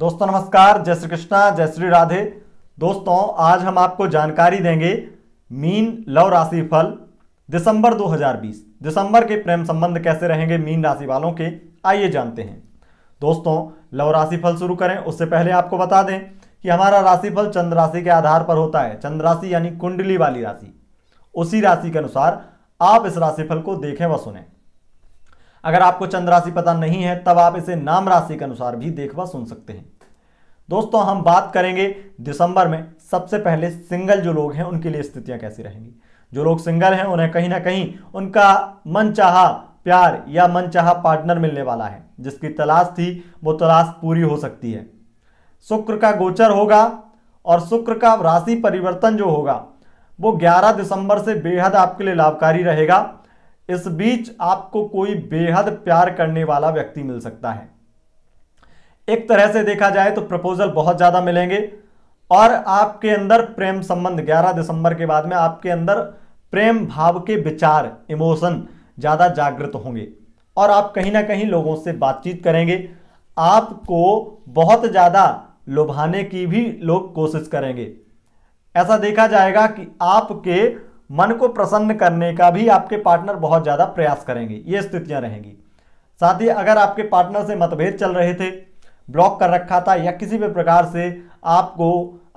दोस्तों नमस्कार जय श्री कृष्णा जय श्री राधे दोस्तों आज हम आपको जानकारी देंगे मीन लव राशि फल दिसंबर 2020 दिसंबर के प्रेम संबंध कैसे रहेंगे मीन राशि वालों के आइए जानते हैं दोस्तों लव राशि फल शुरू करें उससे पहले आपको बता दें कि हमारा राशि फल चंद्र राशि के आधार पर होता है चंद्र राशि यानी कुंडली वाली राशि उसी राशि के अनुसार आप इस राशिफल को देखें व सुनें अगर आपको चंद्र राशि पता नहीं है तब आप इसे नाम राशि के अनुसार भी देखवा सुन सकते हैं दोस्तों हम बात करेंगे दिसंबर में सबसे पहले सिंगल जो लोग हैं उनके लिए स्थितियां कैसी रहेंगी जो लोग सिंगल हैं उन्हें कहीं ना कहीं उनका मन चाह प्यार या मन चाह पार्टनर मिलने वाला है जिसकी तलाश थी वो तलाश पूरी हो सकती है शुक्र का गोचर होगा और शुक्र का राशि परिवर्तन जो होगा वो 11 दिसंबर से बेहद आपके लिए लाभकारी रहेगा इस बीच आपको कोई बेहद प्यार करने वाला व्यक्ति मिल सकता है एक तरह से देखा जाए तो प्रपोजल बहुत ज़्यादा मिलेंगे और आपके अंदर प्रेम संबंध 11 दिसंबर के बाद में आपके अंदर प्रेम भाव के विचार इमोशन ज़्यादा जागृत होंगे और आप कहीं ना कहीं लोगों से बातचीत करेंगे आपको बहुत ज़्यादा लुभाने की भी लोग कोशिश करेंगे ऐसा देखा जाएगा कि आपके मन को प्रसन्न करने का भी आपके पार्टनर बहुत ज़्यादा प्रयास करेंगे ये स्थितियाँ रहेंगी साथ ही अगर आपके पार्टनर से मतभेद चल रहे थे ब्लॉक कर रखा था या किसी भी प्रकार से आपको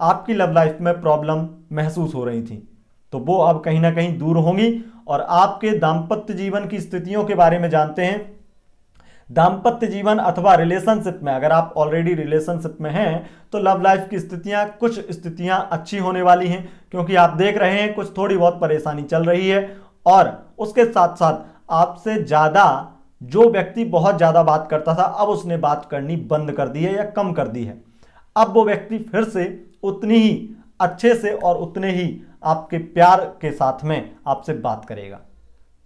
आपकी लव लाइफ में प्रॉब्लम महसूस हो रही थी तो वो अब कहीं ना कहीं दूर होंगी और आपके दाम्पत्य जीवन की स्थितियों के बारे में जानते हैं दाम्पत्य जीवन अथवा रिलेशनशिप में अगर आप ऑलरेडी रिलेशनशिप में हैं तो लव लाइफ की स्थितियां कुछ स्थितियां अच्छी होने वाली हैं क्योंकि आप देख रहे हैं कुछ थोड़ी बहुत परेशानी चल रही है और उसके साथ साथ आपसे ज़्यादा जो व्यक्ति बहुत ज़्यादा बात करता था अब उसने बात करनी बंद कर दी है या कम कर दी है अब वो व्यक्ति फिर से उतनी ही अच्छे से और उतने ही आपके प्यार के साथ में आपसे बात करेगा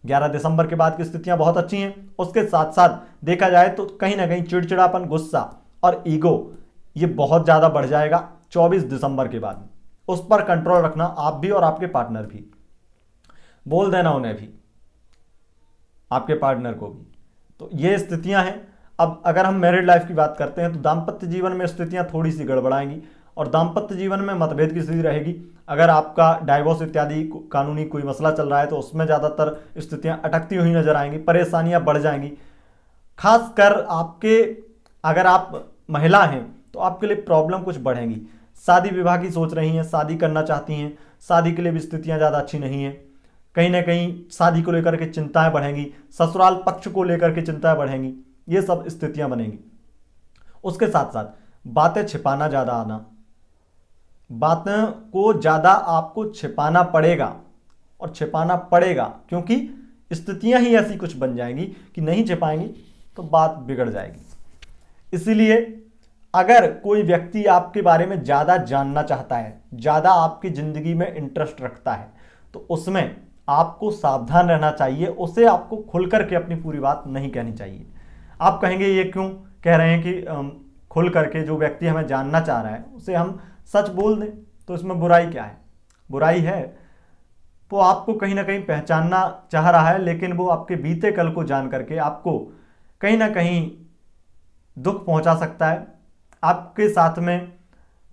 11 दिसंबर के बाद की स्थितियां बहुत अच्छी हैं उसके साथ साथ देखा जाए तो कहीं ना कहीं चिड़चिड़ापन गुस्सा और ईगो ये बहुत ज़्यादा बढ़ जाएगा 24 दिसंबर के बाद उस पर कंट्रोल रखना आप भी और आपके पार्टनर भी बोल देना उन्हें भी आपके पार्टनर को भी तो ये स्थितियां हैं अब अगर हम मैरिड लाइफ की बात करते हैं तो दाम्पत्य जीवन में स्थितियां थोड़ी सी गड़बड़ाएंगी और दाम्पत्य जीवन में मतभेद की स्थिति रहेगी अगर आपका डाइवोर्स इत्यादि कानूनी कोई मसला चल रहा है तो उसमें ज़्यादातर स्थितियाँ अटकती हुई नजर आएंगी परेशानियाँ बढ़ जाएंगी खासकर आपके अगर आप महिला हैं तो आपके लिए प्रॉब्लम कुछ बढ़ेंगी शादी विवाह की सोच रही हैं शादी करना चाहती हैं शादी के लिए भी स्थितियाँ ज़्यादा अच्छी नहीं हैं कहीं ना कहीं शादी को लेकर के चिंताएं बढ़ेंगी ससुराल पक्ष को लेकर के चिंताएं बढ़ेंगी ये सब स्थितियां बनेंगी उसके साथ साथ बातें छिपाना ज़्यादा आना बातों को ज़्यादा आपको छिपाना पड़ेगा और छिपाना पड़ेगा क्योंकि स्थितियां ही ऐसी कुछ बन जाएंगी कि नहीं छिपाएंगी तो बात बिगड़ जाएगी इसीलिए अगर कोई व्यक्ति आपके बारे में ज़्यादा जानना चाहता है ज़्यादा आपकी ज़िंदगी में इंटरेस्ट रखता है तो उसमें आपको सावधान रहना चाहिए उसे आपको खुल करके अपनी पूरी बात नहीं कहनी चाहिए आप कहेंगे ये क्यों कह रहे हैं कि खुल करके जो व्यक्ति हमें जानना चाह रहा है उसे हम सच बोल दें तो इसमें बुराई क्या है बुराई है वो आपको कहीं ना कहीं पहचानना चाह रहा है लेकिन वो आपके बीते कल को जान करके आपको कहीं ना कहीं दुख पहुंचा सकता है आपके साथ में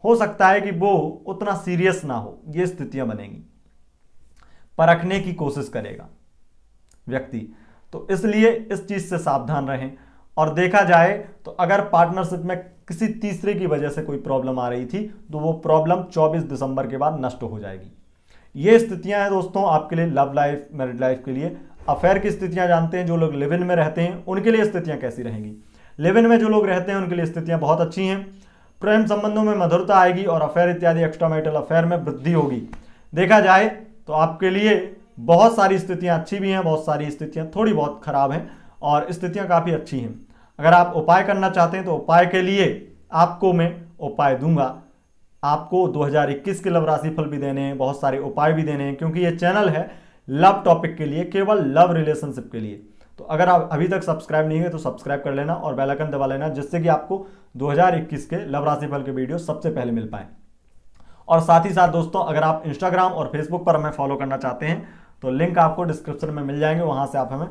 हो सकता है कि वो उतना सीरियस ना हो ये स्थितियां बनेंगी परखने की कोशिश करेगा व्यक्ति तो इसलिए इस चीज़ से सावधान रहें और देखा जाए तो अगर पार्टनरशिप में किसी तीसरे की वजह से कोई प्रॉब्लम आ रही थी तो वो प्रॉब्लम 24 दिसंबर के बाद नष्ट हो जाएगी ये स्थितियां हैं दोस्तों आपके लिए लव लाइफ मैरिड लाइफ के लिए अफेयर की स्थितियां जानते हैं जो लोग लिव इन में रहते हैं उनके लिए स्थितियां कैसी रहेंगी लिव इन में जो लोग रहते हैं उनके लिए स्थितियां बहुत अच्छी हैं प्रेम संबंधों में मधुरता आएगी और अफेयर इत्यादि एक्स्ट्रामेटल अफेयर में वृद्धि होगी देखा जाए तो आपके लिए बहुत सारी स्थितियाँ अच्छी भी हैं बहुत सारी स्थितियाँ थोड़ी बहुत खराब हैं और स्थितियाँ काफ़ी अच्छी हैं अगर आप उपाय करना चाहते हैं तो उपाय के लिए आपको मैं उपाय दूंगा आपको 2021 के लव राशि फल भी देने हैं बहुत सारे उपाय भी देने हैं क्योंकि ये चैनल है लव टॉपिक के लिए केवल लव रिलेशनशिप के लिए तो अगर आप अभी तक सब्सक्राइब नहीं है तो सब्सक्राइब कर लेना और बेलाइकन दबा लेना जिससे कि आपको 2021 के लव राशि फल के वीडियो सबसे पहले मिल पाए और साथ ही साथ दोस्तों अगर आप इंस्टाग्राम और फेसबुक पर हमें फॉलो करना चाहते हैं तो लिंक आपको डिस्क्रिप्शन में मिल जाएंगे वहाँ से आप हमें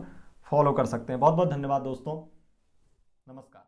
फॉलो कर सकते हैं बहुत बहुत धन्यवाद दोस्तों ナマス